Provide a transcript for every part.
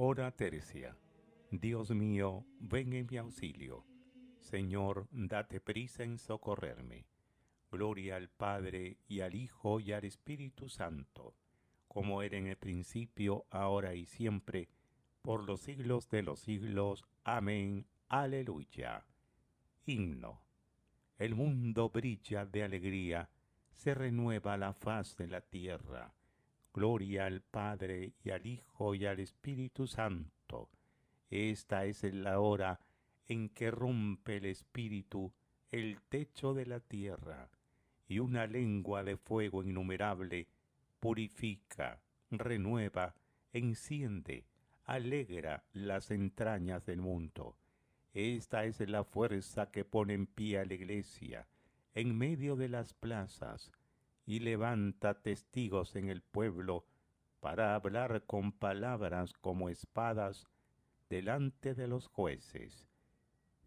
Hora tercia. Dios mío, ven en mi auxilio. Señor, date prisa en socorrerme. Gloria al Padre y al Hijo y al Espíritu Santo, como era en el principio, ahora y siempre, por los siglos de los siglos. Amén. Aleluya. Himno. El mundo brilla de alegría, se renueva la faz de la tierra. Gloria al Padre y al Hijo y al Espíritu Santo. Esta es la hora en que rompe el Espíritu el techo de la tierra, y una lengua de fuego innumerable purifica, renueva, enciende, alegra las entrañas del mundo. Esta es la fuerza que pone en pie a la iglesia, en medio de las plazas, y levanta testigos en el pueblo para hablar con palabras como espadas delante de los jueces.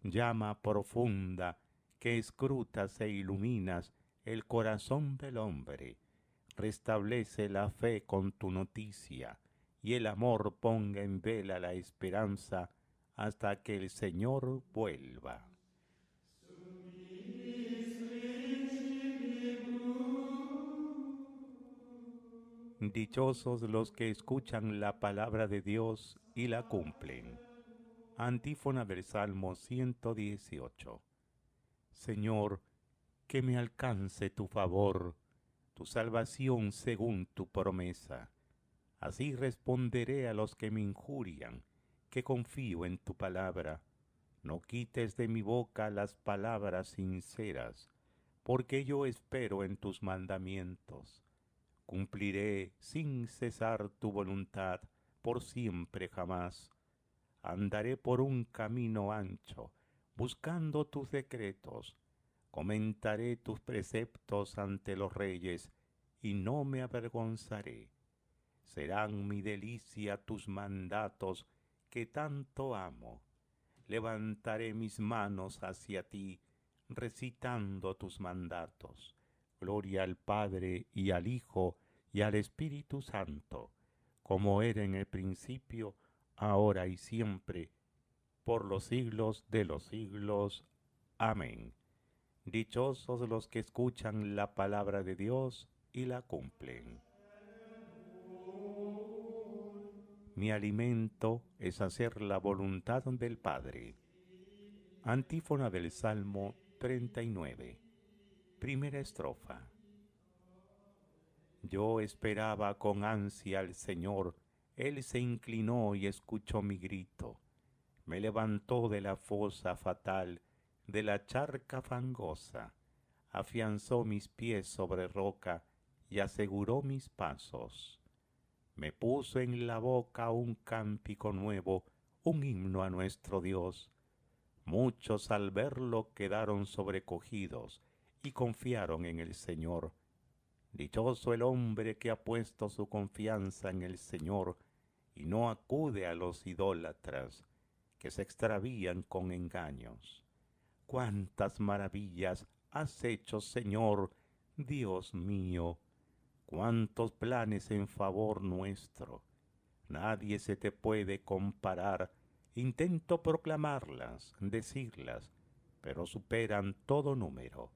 Llama profunda que escrutas e iluminas el corazón del hombre. Restablece la fe con tu noticia y el amor ponga en vela la esperanza hasta que el Señor vuelva. Dichosos los que escuchan la palabra de Dios y la cumplen. Antífona del Salmo 118. Señor, que me alcance tu favor, tu salvación según tu promesa. Así responderé a los que me injurian, que confío en tu palabra. No quites de mi boca las palabras sinceras, porque yo espero en tus mandamientos cumpliré sin cesar tu voluntad por siempre jamás. Andaré por un camino ancho, buscando tus decretos. Comentaré tus preceptos ante los reyes, y no me avergonzaré. Serán mi delicia tus mandatos, que tanto amo. Levantaré mis manos hacia ti, recitando tus mandatos Gloria al Padre y al Hijo y al Espíritu Santo, como era en el principio, ahora y siempre, por los siglos de los siglos. Amén. Dichosos los que escuchan la palabra de Dios y la cumplen. Mi alimento es hacer la voluntad del Padre. Antífona del Salmo 39. Primera estrofa. Yo esperaba con ansia al Señor, Él se inclinó y escuchó mi grito, me levantó de la fosa fatal, de la charca fangosa, afianzó mis pies sobre roca y aseguró mis pasos. Me puso en la boca un cántico nuevo, un himno a nuestro Dios. Muchos al verlo quedaron sobrecogidos, y confiaron en el Señor. Dichoso el hombre que ha puesto su confianza en el Señor y no acude a los idólatras que se extravían con engaños. Cuántas maravillas has hecho, Señor, Dios mío, cuántos planes en favor nuestro. Nadie se te puede comparar. Intento proclamarlas, decirlas, pero superan todo número.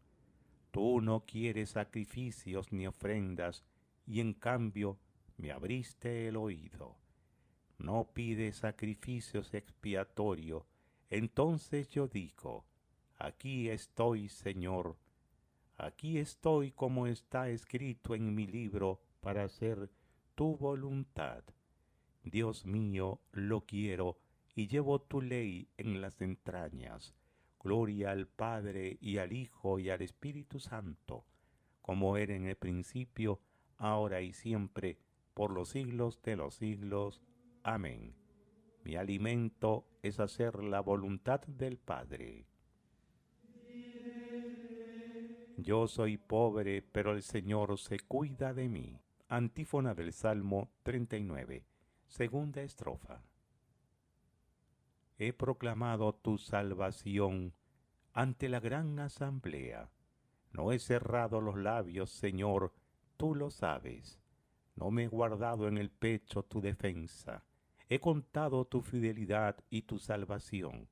Tú no quieres sacrificios ni ofrendas, y en cambio me abriste el oído. No pides sacrificios expiatorio. Entonces yo digo, aquí estoy, Señor, aquí estoy como está escrito en mi libro para hacer tu voluntad. Dios mío, lo quiero y llevo tu ley en las entrañas. Gloria al Padre y al Hijo y al Espíritu Santo, como era en el principio, ahora y siempre, por los siglos de los siglos. Amén. Mi alimento es hacer la voluntad del Padre. Yo soy pobre, pero el Señor se cuida de mí. Antífona del Salmo 39, segunda estrofa he proclamado tu salvación ante la gran asamblea. No he cerrado los labios, Señor, tú lo sabes. No me he guardado en el pecho tu defensa. He contado tu fidelidad y tu salvación.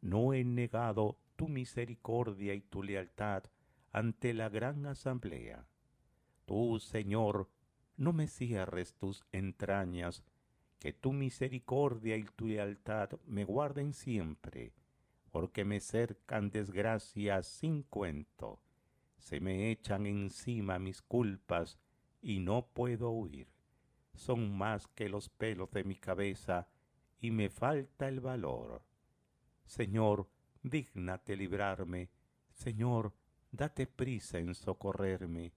No he negado tu misericordia y tu lealtad ante la gran asamblea. Tú, Señor, no me cierres tus entrañas que tu misericordia y tu lealtad me guarden siempre, porque me cercan desgracias sin cuento, se me echan encima mis culpas y no puedo huir. Son más que los pelos de mi cabeza y me falta el valor. Señor, dígnate librarme, Señor, date prisa en socorrerme.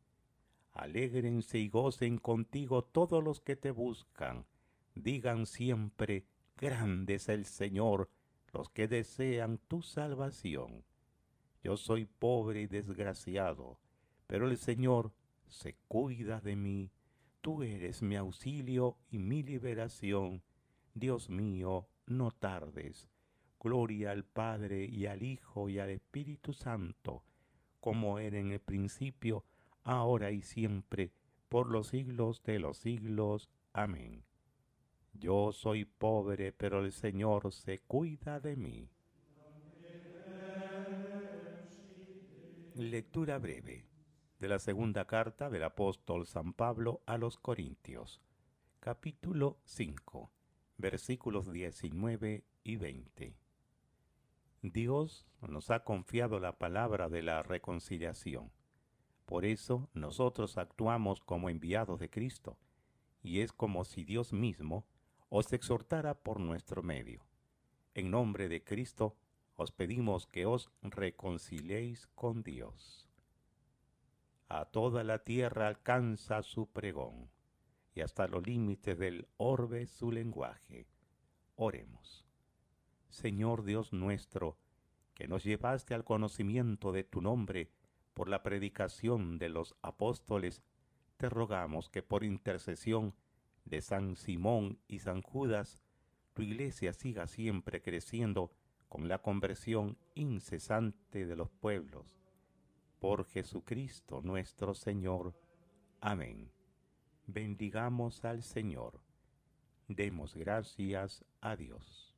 Alégrense y gocen contigo todos los que te buscan, digan siempre, grande es el Señor, los que desean tu salvación. Yo soy pobre y desgraciado, pero el Señor se cuida de mí. Tú eres mi auxilio y mi liberación. Dios mío, no tardes. Gloria al Padre y al Hijo y al Espíritu Santo, como era en el principio, ahora y siempre, por los siglos de los siglos. Amén. Yo soy pobre, pero el Señor se cuida de mí. Lectura breve de la segunda carta del apóstol San Pablo a los Corintios, capítulo 5, versículos 19 y 20. Dios nos ha confiado la palabra de la reconciliación. Por eso nosotros actuamos como enviados de Cristo, y es como si Dios mismo os exhortara por nuestro medio. En nombre de Cristo, os pedimos que os reconciliéis con Dios. A toda la tierra alcanza su pregón, y hasta los límites del orbe su lenguaje. Oremos. Señor Dios nuestro, que nos llevaste al conocimiento de tu nombre por la predicación de los apóstoles, te rogamos que por intercesión de San Simón y San Judas, tu iglesia siga siempre creciendo con la conversión incesante de los pueblos. Por Jesucristo nuestro Señor. Amén. Bendigamos al Señor. Demos gracias a Dios.